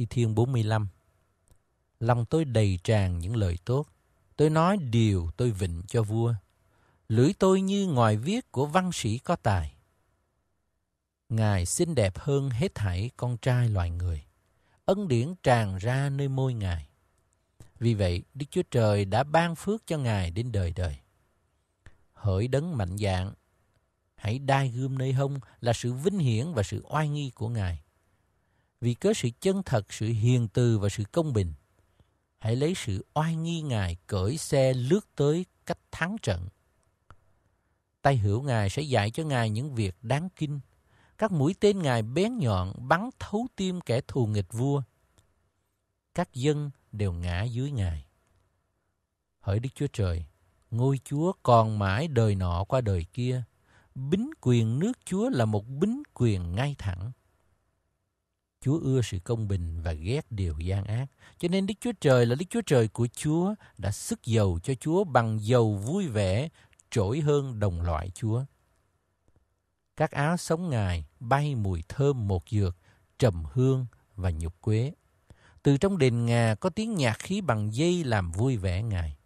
Thi Thiên 45 Lòng tôi đầy tràn những lời tốt, tôi nói điều tôi vịnh cho vua. Lưỡi tôi như ngoài viết của văn sĩ có tài. Ngài xinh đẹp hơn hết thảy con trai loài người. Ân điển tràn ra nơi môi Ngài. Vì vậy, Đức Chúa Trời đã ban phước cho Ngài đến đời đời. Hỡi đấng mạnh dạng, hãy đai gươm nơi hông là sự vinh hiển và sự oai nghi của Ngài vì cớ sự chân thật, sự hiền từ và sự công bình. Hãy lấy sự oai nghi Ngài cởi xe lướt tới cách thắng trận. Tay hữu Ngài sẽ dạy cho Ngài những việc đáng kinh. Các mũi tên Ngài bén nhọn bắn thấu tim kẻ thù nghịch vua. Các dân đều ngã dưới Ngài. Hỡi Đức Chúa Trời, ngôi Chúa còn mãi đời nọ qua đời kia. Bính quyền nước Chúa là một bính quyền ngay thẳng Chúa ưa sự công bình và ghét điều gian ác. Cho nên Đức Chúa Trời là Đức Chúa Trời của Chúa đã sức dầu cho Chúa bằng dầu vui vẻ trỗi hơn đồng loại Chúa. Các áo sống Ngài bay mùi thơm một dược, trầm hương và nhục quế. Từ trong đền ngà có tiếng nhạc khí bằng dây làm vui vẻ Ngài.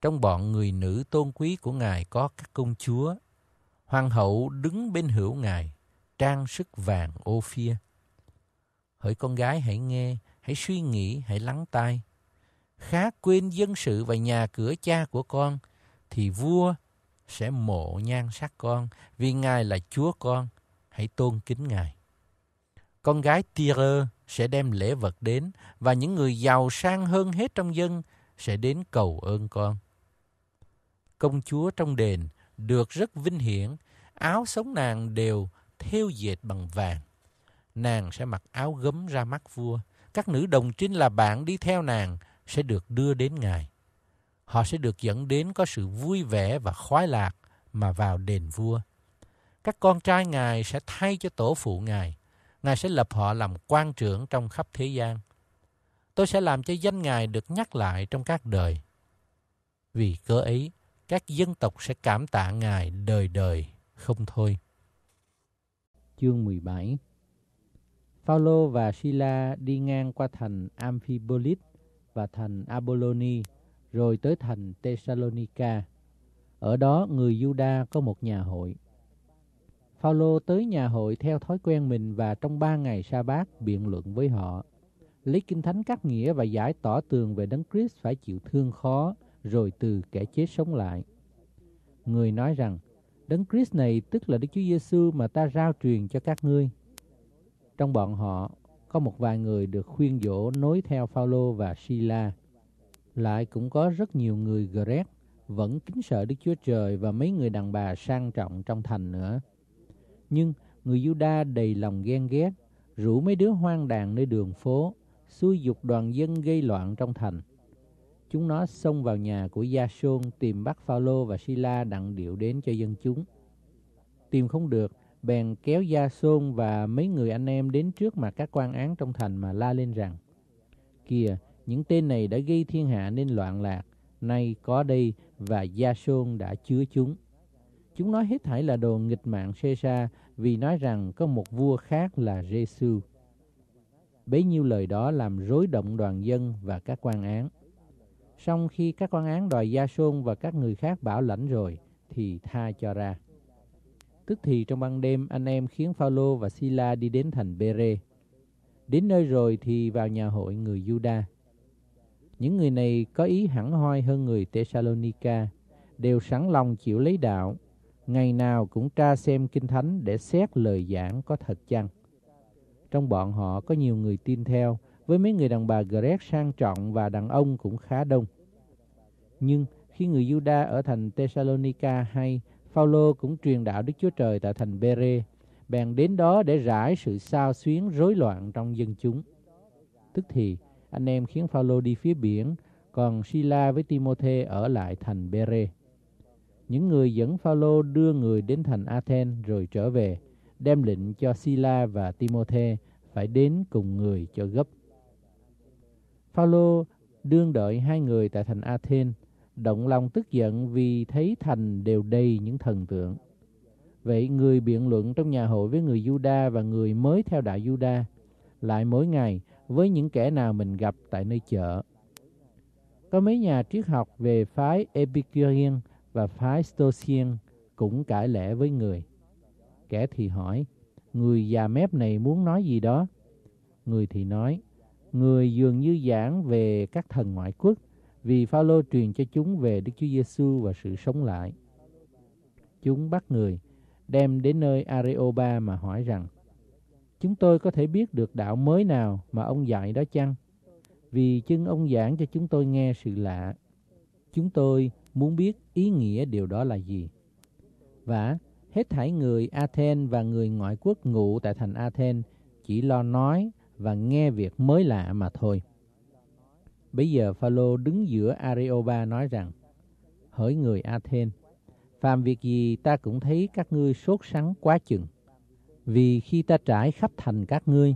Trong bọn người nữ tôn quý của Ngài có các công chúa. Hoàng hậu đứng bên hữu Ngài, trang sức vàng ô phia. Hỡi con gái hãy nghe, hãy suy nghĩ, hãy lắng tai. Khá quên dân sự và nhà cửa cha của con, thì vua sẽ mộ nhan sắc con, vì Ngài là Chúa con, hãy tôn kính Ngài. Con gái Tyre sẽ đem lễ vật đến, và những người giàu sang hơn hết trong dân sẽ đến cầu ơn con. Công chúa trong đền được rất vinh hiển, áo sống nàng đều thêu dệt bằng vàng nàng sẽ mặc áo gấm ra mắt vua. Các nữ đồng trinh là bạn đi theo nàng sẽ được đưa đến ngài. Họ sẽ được dẫn đến có sự vui vẻ và khoái lạc mà vào đền vua. Các con trai ngài sẽ thay cho tổ phụ ngài. Ngài sẽ lập họ làm quan trưởng trong khắp thế gian. Tôi sẽ làm cho danh ngài được nhắc lại trong các đời. Vì cớ ấy, các dân tộc sẽ cảm tạ ngài đời đời không thôi. Chương 17 Phaolô và Sila đi ngang qua thành Amphipolis và thành Apolloni, rồi tới thành Thessalonica. Ở đó người Juda có một nhà hội. Phaolô tới nhà hội theo thói quen mình và trong ba ngày sa bát biện luận với họ. Lấy kinh thánh cắt nghĩa và giải tỏ tường về đấng Christ phải chịu thương khó rồi từ kẻ chết sống lại. Người nói rằng, đấng Christ này tức là Đức Chúa Giêsu mà ta rao truyền cho các ngươi. Trong bọn họ, có một vài người được khuyên dỗ nối theo Phaolô và Sila. Lại cũng có rất nhiều người Greg vẫn kính sợ Đức Chúa Trời và mấy người đàn bà sang trọng trong thành nữa. Nhưng người Giuđa đầy lòng ghen ghét, rủ mấy đứa hoang đàn nơi đường phố, xui dục đoàn dân gây loạn trong thành. Chúng nó xông vào nhà của Gia Sôn tìm bắt Phaolô và Sila đặng điệu đến cho dân chúng. Tìm không được bèn kéo Gia Xôn và mấy người anh em đến trước mặt các quan án trong thành mà la lên rằng Kìa, những tên này đã gây thiên hạ nên loạn lạc, nay có đây và Gia Xôn đã chứa chúng. Chúng nói hết thảy là đồ nghịch mạng xê xa vì nói rằng có một vua khác là giê -xu. Bấy nhiêu lời đó làm rối động đoàn dân và các quan án. Song khi các quan án đòi Gia Xôn và các người khác bảo lãnh rồi, thì tha cho ra. Tức thì trong ban đêm, anh em khiến Phaolô và Sila đi đến thành Bere. Đến nơi rồi thì vào nhà hội người Juda. Những người này có ý hẳn hoi hơn người Thessalonica, đều sẵn lòng chịu lấy đạo, ngày nào cũng tra xem kinh thánh để xét lời giảng có thật chăng. Trong bọn họ có nhiều người tin theo, với mấy người đàn bà Greg sang trọng và đàn ông cũng khá đông. Nhưng khi người Juda ở thành Thessalonica hay Phaolô cũng truyền đạo Đức Chúa Trời tại thành Bere, bèn đến đó để rải sự sao xuyến rối loạn trong dân chúng. Tức thì, anh em khiến Phaolô đi phía biển, còn Sila với Timôthê ở lại thành Bere. Những người dẫn Phaolô đưa người đến thành Athens rồi trở về, đem lệnh cho Sila và Timôthê phải đến cùng người cho gấp. Phaolô đương đợi hai người tại thành Athens động lòng tức giận vì thấy thành đều đầy những thần tượng. Vậy người biện luận trong nhà hội với người Juda và người mới theo đạo Juda lại mỗi ngày với những kẻ nào mình gặp tại nơi chợ. Có mấy nhà triết học về phái Epicurean và phái Stoian cũng cãi lẽ với người. Kẻ thì hỏi, người già mép này muốn nói gì đó? Người thì nói, người dường như giảng về các thần ngoại quốc vì Phaolô truyền cho chúng về Đức Chúa Giêsu và sự sống lại. Chúng bắt người, đem đến nơi Areopa mà hỏi rằng, Chúng tôi có thể biết được đạo mới nào mà ông dạy đó chăng? Vì chân ông giảng cho chúng tôi nghe sự lạ. Chúng tôi muốn biết ý nghĩa điều đó là gì. Và hết thảy người athen và người ngoại quốc ngụ tại thành athen chỉ lo nói và nghe việc mới lạ mà thôi. Bây giờ Phaolô đứng giữa Areopa nói rằng: Hỡi người athen phàm việc gì ta cũng thấy các ngươi sốt sắng quá chừng. Vì khi ta trải khắp thành các ngươi,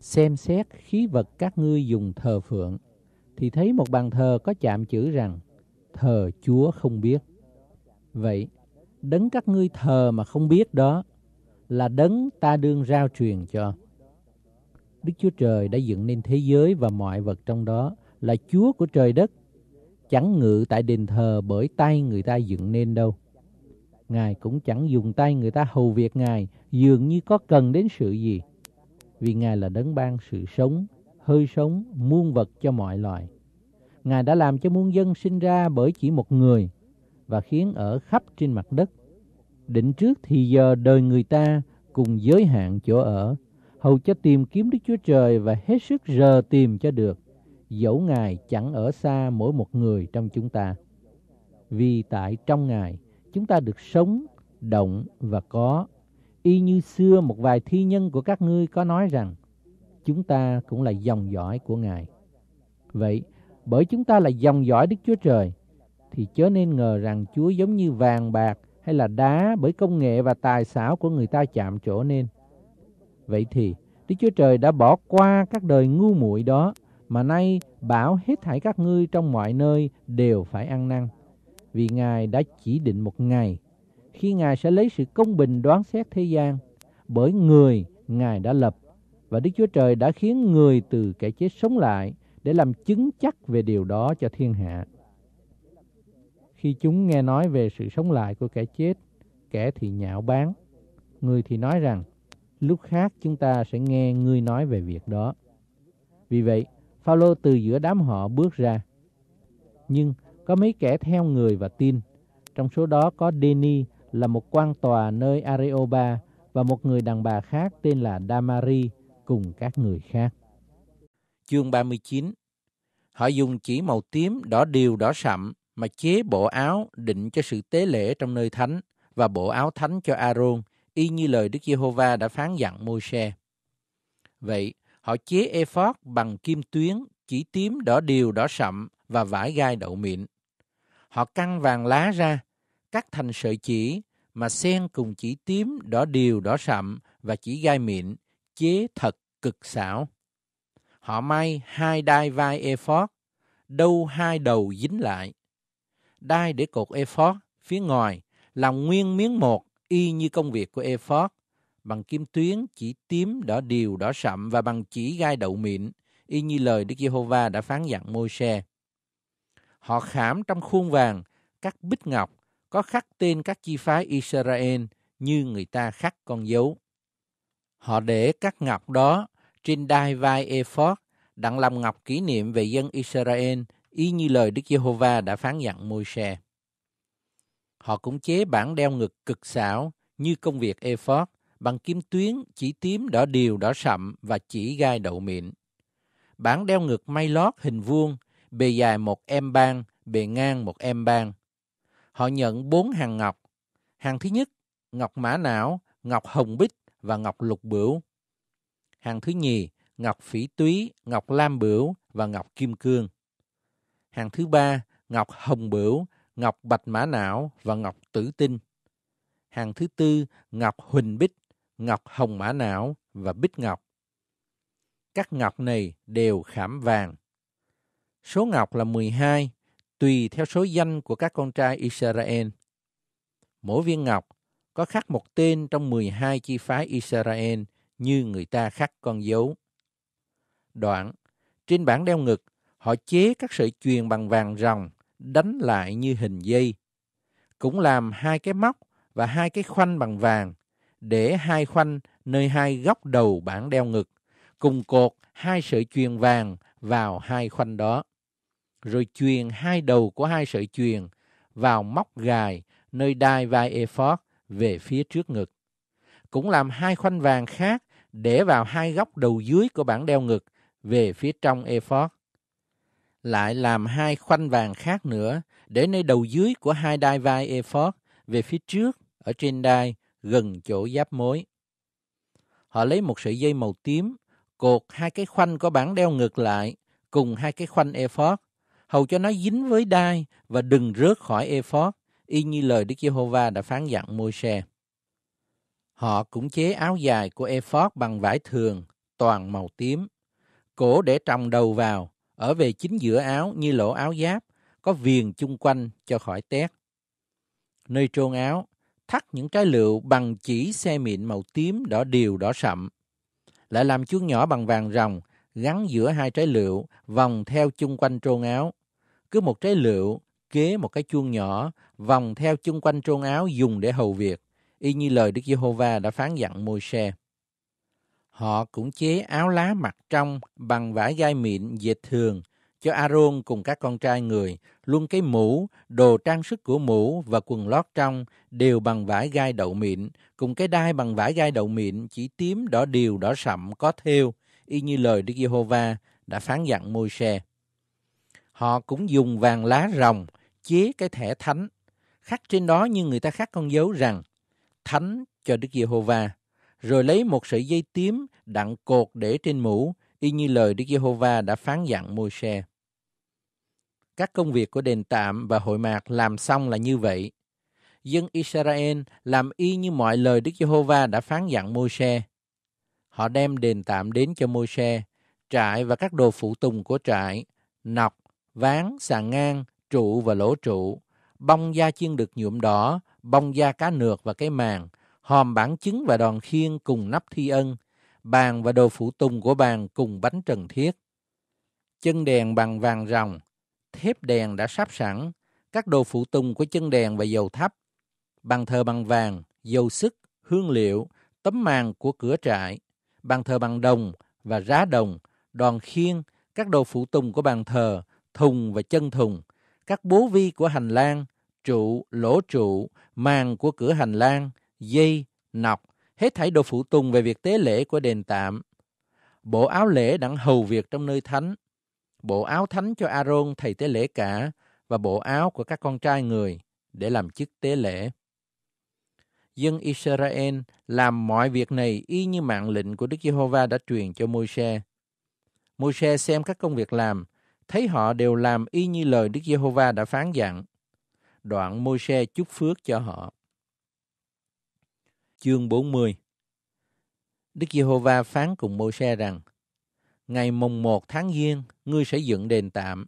xem xét khí vật các ngươi dùng thờ phượng, thì thấy một bàn thờ có chạm chữ rằng thờ Chúa không biết. Vậy, đấng các ngươi thờ mà không biết đó là đấng ta đương rao truyền cho. Đức Chúa Trời đã dựng nên thế giới và mọi vật trong đó là Chúa của trời đất, chẳng ngự tại đền thờ bởi tay người ta dựng nên đâu. Ngài cũng chẳng dùng tay người ta hầu việc Ngài, dường như có cần đến sự gì. Vì Ngài là đấng ban sự sống, hơi sống, muôn vật cho mọi loài. Ngài đã làm cho muôn dân sinh ra bởi chỉ một người và khiến ở khắp trên mặt đất. Định trước thì giờ đời người ta cùng giới hạn chỗ ở, hầu cho tìm kiếm Đức Chúa Trời và hết sức rờ tìm cho được dẫu Ngài chẳng ở xa mỗi một người trong chúng ta. Vì tại trong Ngài, chúng ta được sống, động và có. Y như xưa một vài thi nhân của các ngươi có nói rằng, chúng ta cũng là dòng dõi của Ngài. Vậy, bởi chúng ta là dòng dõi Đức Chúa Trời, thì chớ nên ngờ rằng Chúa giống như vàng bạc hay là đá bởi công nghệ và tài xảo của người ta chạm chỗ nên. Vậy thì, Đức Chúa Trời đã bỏ qua các đời ngu muội đó mà nay bảo hết thảy các ngươi trong mọi nơi đều phải ăn năn vì Ngài đã chỉ định một ngày khi Ngài sẽ lấy sự công bình đoán xét thế gian bởi người Ngài đã lập và Đức Chúa Trời đã khiến người từ kẻ chết sống lại để làm chứng chắc về điều đó cho thiên hạ. Khi chúng nghe nói về sự sống lại của kẻ chết, kẻ thì nhạo báng, người thì nói rằng lúc khác chúng ta sẽ nghe ngươi nói về việc đó. Vì vậy, Phaolô từ giữa đám họ bước ra. Nhưng có mấy kẻ theo người và tin. Trong số đó có Deni là một quan tòa nơi Areoba và một người đàn bà khác tên là Damari cùng các người khác. Chương 39 Họ dùng chỉ màu tím, đỏ điều, đỏ sậm mà chế bộ áo định cho sự tế lễ trong nơi thánh và bộ áo thánh cho Aaron, y như lời Đức Giê-hô-va đã phán dặn Môi-se. Vậy, Họ chế ephod bằng kim tuyến, chỉ tím đỏ điều đỏ sậm và vải gai đậu mịn. Họ căng vàng lá ra, cắt thành sợi chỉ mà xen cùng chỉ tím đỏ điều đỏ sậm và chỉ gai mịn, chế thật cực xảo. Họ may hai đai vai ephod, đâu hai đầu dính lại. Đai để cột ephod phía ngoài làm nguyên miếng một y như công việc của ephod bằng kim tuyến, chỉ tím, đỏ điều, đỏ sậm và bằng chỉ gai đậu mịn, y như lời Đức Giê-hô-va đã phán dặn Môi-se. Họ khảm trong khuôn vàng các bích ngọc có khắc tên các chi phái Israel như người ta khắc con dấu. Họ để các ngọc đó trên đai vai ephod đặng làm ngọc kỷ niệm về dân Israel y như lời Đức Giê-hô-va đã phán dặn Môi-se. Họ cũng chế bản đeo ngực cực xảo như công việc ephod bằng kim tuyến, chỉ tím đỏ điều đỏ sậm và chỉ gai đậu mịn. Bản đeo ngực may lót hình vuông, bề dài một em ban, bề ngang một em ban. Họ nhận bốn hàng ngọc. Hàng thứ nhất, ngọc mã não, ngọc hồng bích và ngọc lục bửu. Hàng thứ nhì, ngọc phỉ túy, ngọc lam bửu và ngọc kim cương. Hàng thứ ba, ngọc hồng bửu, ngọc bạch mã não và ngọc tử tinh. Hàng thứ tư, ngọc huỳnh bích ngọc hồng mã não và bích ngọc. Các ngọc này đều khảm vàng. Số ngọc là 12, tùy theo số danh của các con trai Israel. Mỗi viên ngọc có khắc một tên trong 12 chi phái Israel như người ta khắc con dấu. Đoạn, trên bảng đeo ngực, họ chế các sợi chuyền bằng vàng ròng, đánh lại như hình dây. Cũng làm hai cái móc và hai cái khoanh bằng vàng, để hai khoanh nơi hai góc đầu bảng đeo ngực, cùng cột hai sợi chuyền vàng vào hai khoanh đó, rồi chuyền hai đầu của hai sợi chuyền vào móc gài nơi đai vai ephod về phía trước ngực. Cũng làm hai khoanh vàng khác để vào hai góc đầu dưới của bảng đeo ngực về phía trong ephod. Lại làm hai khoanh vàng khác nữa để nơi đầu dưới của hai đai vai ephod về phía trước ở trên đai gần chỗ giáp mối. Họ lấy một sợi dây màu tím, cột hai cái khoanh có bản đeo ngược lại cùng hai cái khoanh ephod, hầu cho nó dính với đai và đừng rớt khỏi ephod, y như lời Đức Giê-hô-va đã phán dặn Môi-se. Họ cũng chế áo dài của ephod bằng vải thường, toàn màu tím. Cổ để tròng đầu vào, ở về chính giữa áo như lỗ áo giáp, có viền chung quanh cho khỏi tét. Nơi trôn áo, thắt những trái lựu bằng chỉ xe mịn màu tím đỏ điều đỏ sậm. Lại làm chuông nhỏ bằng vàng ròng, gắn giữa hai trái lựu, vòng theo chung quanh trôn áo. Cứ một trái lựu, kế một cái chuông nhỏ, vòng theo chung quanh trôn áo dùng để hầu việc, y như lời Đức Giê-hô-va đã phán dặn Môi-se. Họ cũng chế áo lá mặt trong bằng vải gai mịn dệt thường cho Aaron cùng các con trai người luôn cái mũ, đồ trang sức của mũ và quần lót trong đều bằng vải gai đậu mịn, cùng cái đai bằng vải gai đậu mịn chỉ tím đỏ điều đỏ sậm có thêu, y như lời Đức Giê-hô-va đã phán dặn Môi-se. Họ cũng dùng vàng lá rồng chế cái thẻ thánh, khắc trên đó như người ta khắc con dấu rằng thánh cho Đức Giê-hô-va, rồi lấy một sợi dây tím đặng cột để trên mũ, y như lời Đức Giê-hô-va đã phán dặn Môi-se các công việc của đền tạm và hội mạc làm xong là như vậy. Dân Israel làm y như mọi lời Đức Giê-hô-va đã phán dặn Môi-se. Họ đem đền tạm đến cho Môi-se, trại và các đồ phụ tùng của trại, nọc, ván, sàn ngang, trụ và lỗ trụ, bông da chiên được nhuộm đỏ, bông da cá nược và cái màng, hòm bản chứng và đòn khiên cùng nắp thi ân, bàn và đồ phụ tùng của bàn cùng bánh trần thiết. Chân đèn bằng vàng ròng, thép đèn đã sắp sẵn, các đồ phụ tùng của chân đèn và dầu thắp, bàn thờ bằng vàng, dầu sức, hương liệu, tấm màn của cửa trại, bàn thờ bằng đồng và rá đồng, đòn khiên, các đồ phụ tùng của bàn thờ, thùng và chân thùng, các bố vi của hành lang, trụ, lỗ trụ, màn của cửa hành lang, dây, nọc, hết thảy đồ phụ tùng về việc tế lễ của đền tạm. Bộ áo lễ đặng hầu việc trong nơi thánh, bộ áo thánh cho Aaron thầy tế lễ cả và bộ áo của các con trai người để làm chức tế lễ. Dân Israel làm mọi việc này y như mạng lệnh của Đức Giê-hô-va đã truyền cho Môi-se. Môi-se xem các công việc làm, thấy họ đều làm y như lời Đức Giê-hô-va đã phán dặn. Đoạn Môi-se chúc phước cho họ. Chương 40 Đức Giê-hô-va phán cùng Môi-se rằng: ngày mùng một tháng Giêng, ngươi sẽ dựng đền tạm.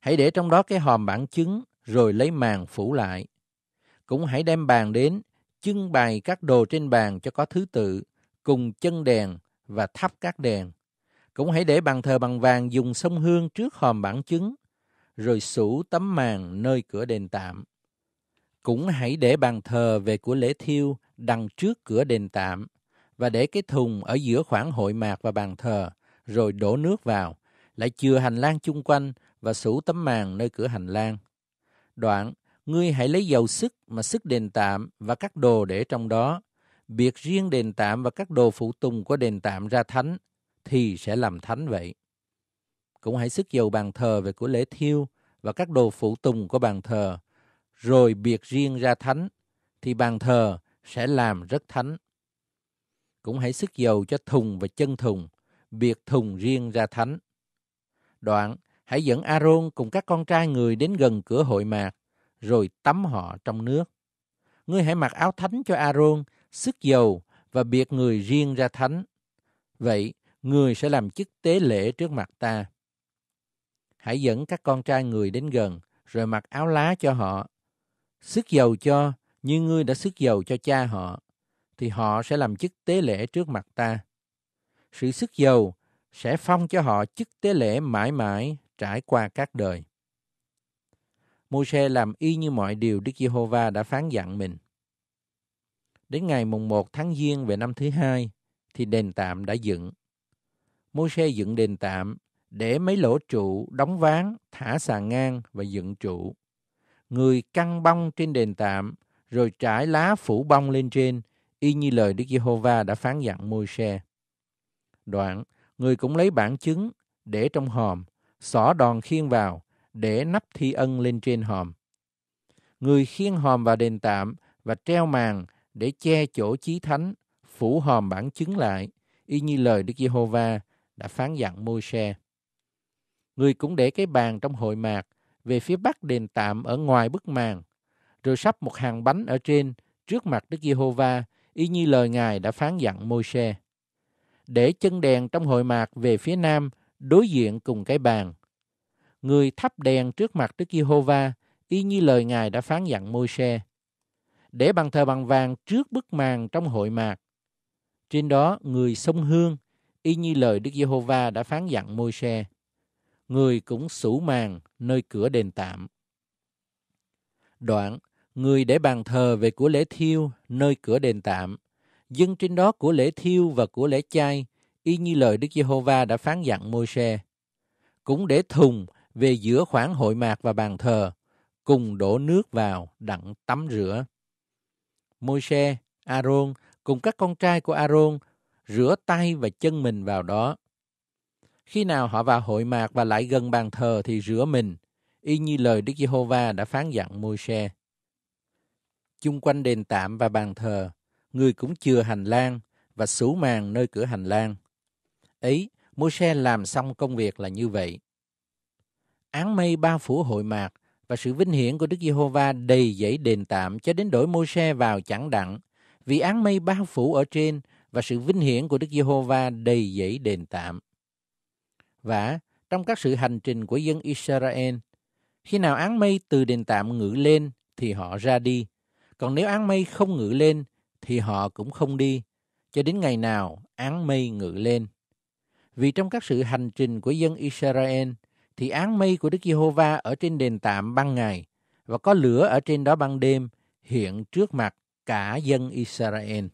Hãy để trong đó cái hòm bản chứng, rồi lấy màn phủ lại. Cũng hãy đem bàn đến, trưng bày các đồ trên bàn cho có thứ tự, cùng chân đèn và thắp các đèn. Cũng hãy để bàn thờ bằng vàng dùng sông hương trước hòm bản chứng, rồi sủ tấm màn nơi cửa đền tạm. Cũng hãy để bàn thờ về của lễ thiêu đằng trước cửa đền tạm và để cái thùng ở giữa khoảng hội mạc và bàn thờ rồi đổ nước vào, lại chừa hành lang chung quanh và sủ tấm màn nơi cửa hành lang. Đoạn, ngươi hãy lấy dầu sức mà sức đền tạm và các đồ để trong đó, biệt riêng đền tạm và các đồ phụ tùng của đền tạm ra thánh, thì sẽ làm thánh vậy. Cũng hãy sức dầu bàn thờ về của lễ thiêu và các đồ phụ tùng của bàn thờ, rồi biệt riêng ra thánh, thì bàn thờ sẽ làm rất thánh. Cũng hãy sức dầu cho thùng và chân thùng, biệt thùng riêng ra thánh. Đoạn, hãy dẫn Aaron cùng các con trai người đến gần cửa hội mạc, rồi tắm họ trong nước. Ngươi hãy mặc áo thánh cho Aaron, sức dầu và biệt người riêng ra thánh. Vậy, người sẽ làm chức tế lễ trước mặt ta. Hãy dẫn các con trai người đến gần, rồi mặc áo lá cho họ. Sức dầu cho, như ngươi đã sức dầu cho cha họ, thì họ sẽ làm chức tế lễ trước mặt ta sự sức giàu sẽ phong cho họ chức tế lễ mãi mãi trải qua các đời. Môi-se làm y như mọi điều Đức Giê-hô-va đã phán dặn mình. Đến ngày mùng 1 tháng Giêng về năm thứ hai thì đền tạm đã dựng. Môi-se dựng đền tạm để mấy lỗ trụ đóng ván, thả sàn ngang và dựng trụ. Người căng bông trên đền tạm rồi trải lá phủ bông lên trên y như lời Đức Giê-hô-va đã phán dặn Môi-se. Đoạn, người cũng lấy bản chứng, để trong hòm, xỏ đòn khiên vào, để nắp thi ân lên trên hòm. Người khiên hòm vào đền tạm và treo màn để che chỗ chí thánh, phủ hòm bản chứng lại, y như lời Đức Giê-hô-va đã phán dặn Môi-se. Người cũng để cái bàn trong hội mạc về phía bắc đền tạm ở ngoài bức màn, rồi sắp một hàng bánh ở trên trước mặt Đức Giê-hô-va, y như lời Ngài đã phán dặn Môi-se để chân đèn trong hội mạc về phía nam, đối diện cùng cái bàn. Người thắp đèn trước mặt Đức Giê-hô-va, y như lời Ngài đã phán dặn Môi-se. Để bàn thờ bằng vàng trước bức màn trong hội mạc. Trên đó, người sông hương, y như lời Đức Giê-hô-va đã phán dặn Môi-se. Người cũng sủ màn nơi cửa đền tạm. Đoạn, người để bàn thờ về của lễ thiêu nơi cửa đền tạm Dân trên đó của lễ thiêu và của lễ chay, y như lời Đức Giê-hô-va đã phán dặn Môi-se. Cũng để thùng về giữa khoảng hội mạc và bàn thờ, cùng đổ nước vào đặng tắm rửa. Môi-se, A-rôn cùng các con trai của A-rôn rửa tay và chân mình vào đó. Khi nào họ vào hội mạc và lại gần bàn thờ thì rửa mình, y như lời Đức Giê-hô-va đã phán dặn Môi-se. Chung quanh đền tạm và bàn thờ, người cũng chừa hành lang và xú màn nơi cửa hành lang. Ấy, Môi-se làm xong công việc là như vậy. Án mây bao phủ hội mạc và sự vinh hiển của Đức Giê-hô-va đầy dẫy đền tạm cho đến đổi Môi-se vào chẳng đặng, vì án mây bao phủ ở trên và sự vinh hiển của Đức Giê-hô-va đầy dẫy đền tạm. Và trong các sự hành trình của dân Israel, khi nào án mây từ đền tạm ngự lên thì họ ra đi, còn nếu án mây không ngự lên thì họ cũng không đi, cho đến ngày nào án mây ngự lên. Vì trong các sự hành trình của dân Israel, thì án mây của Đức Giê-hô-va ở trên đền tạm ban ngày, và có lửa ở trên đó ban đêm, hiện trước mặt cả dân Israel.